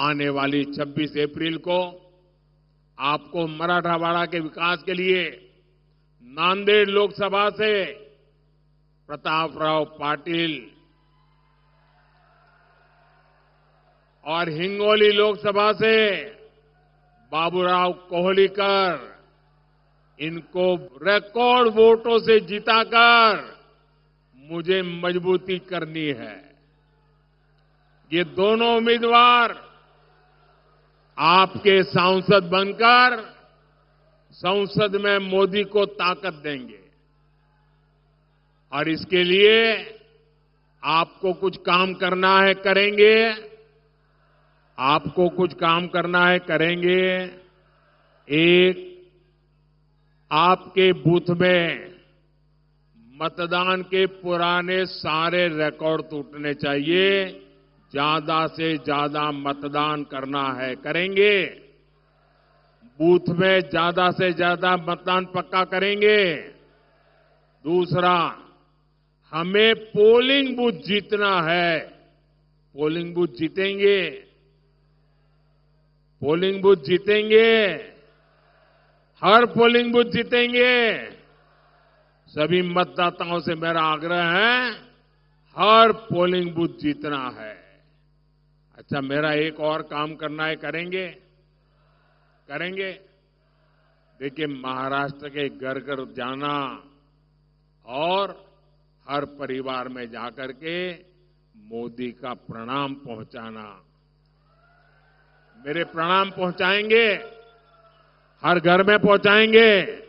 आने वाली 26 अप्रैल को आपको मराठावाड़ा के विकास के लिए नांदेड़ लोकसभा से प्रतापराव पाटिल और हिंगोली लोकसभा से बाबूराव कोहलीकर इनको रिकॉर्ड वोटों से जिताकर मुझे मजबूती करनी है ये दोनों उम्मीदवार आपके सांसद बनकर संसद में मोदी को ताकत देंगे और इसके लिए आपको कुछ काम करना है करेंगे आपको कुछ काम करना है करेंगे एक आपके बूथ में मतदान के पुराने सारे रिकॉर्ड टूटने चाहिए ज्यादा से ज्यादा मतदान करना है करेंगे बूथ में ज्यादा से ज्यादा मतदान पक्का करेंगे दूसरा हमें पोलिंग बूथ जीतना है पोलिंग बूथ जीतेंगे पोलिंग बूथ जीतेंगे हर पोलिंग बूथ जीतेंगे सभी मतदाताओं से मेरा आग्रह है हर पोलिंग बूथ जीतना है अच्छा मेरा एक और काम करना है करेंगे करेंगे देखिए महाराष्ट्र के घर घर जाना और हर परिवार में जाकर के मोदी का प्रणाम पहुंचाना मेरे प्रणाम पहुंचाएंगे हर घर में पहुंचाएंगे